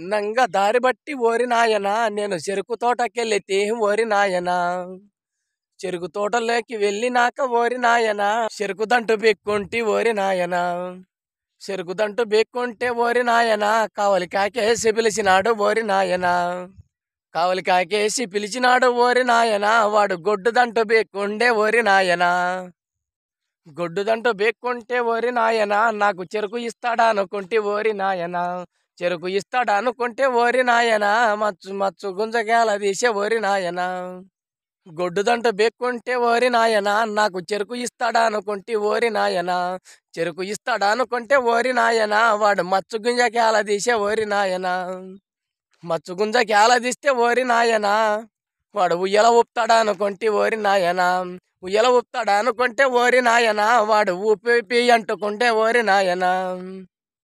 ఇందంగా దారి బట్టి ఓరి నాయన నేను చెరుకు తోటకెళ్ళితే ఓరి నాయన చెరుకు తోటలోకి వెళ్ళినాక ఓరి నాయన చెరుకు దంటు బెక్కుంటే ఓరి నాయన చెరుకు దంటు బిక్కుంటే ఓరి నాయన కావలి కాకేసి పిలిచినాడు ఓరి నాయన కావలి కాకేసి పిలిచినాడు ఓరి నాయన వాడు గొడ్డు దంటు బిక్కుండే ఓరి నాయన దంటు బిక్కుంటే ఓరి నాయన నాకు చెరుకు ఇస్తాడా అనుకుంటే ఓరి నాయన చెరుకు ఇస్తాడు అనుకుంటే ఓరి నాయనా మచ్చు మచ్చు గుంజగాల తీసే ఓరి నాయనా గొడ్డుదంట బెక్కుంటే ఓరి నాయనా నాకు చెరుకు ఇస్తాడా అనుకుంటే ఓరి నాయనా చెరుకు ఇస్తాడా అనుకుంటే ఓరి నాయనా వాడు మచ్చు గుంజకేల తీసే ఓరి నాయనా మచ్చు గుంజకేల తీస్తే ఓరి నాయనా వాడు ఉయ్యల ఊపుతాడా అనుకుంటే ఓరి నాయనా ఉయ్యల ఊపుతాడా అనుకుంటే ఓరి నాయనా వాడు ఊపి అంటుకుంటే ఓరి నాయనా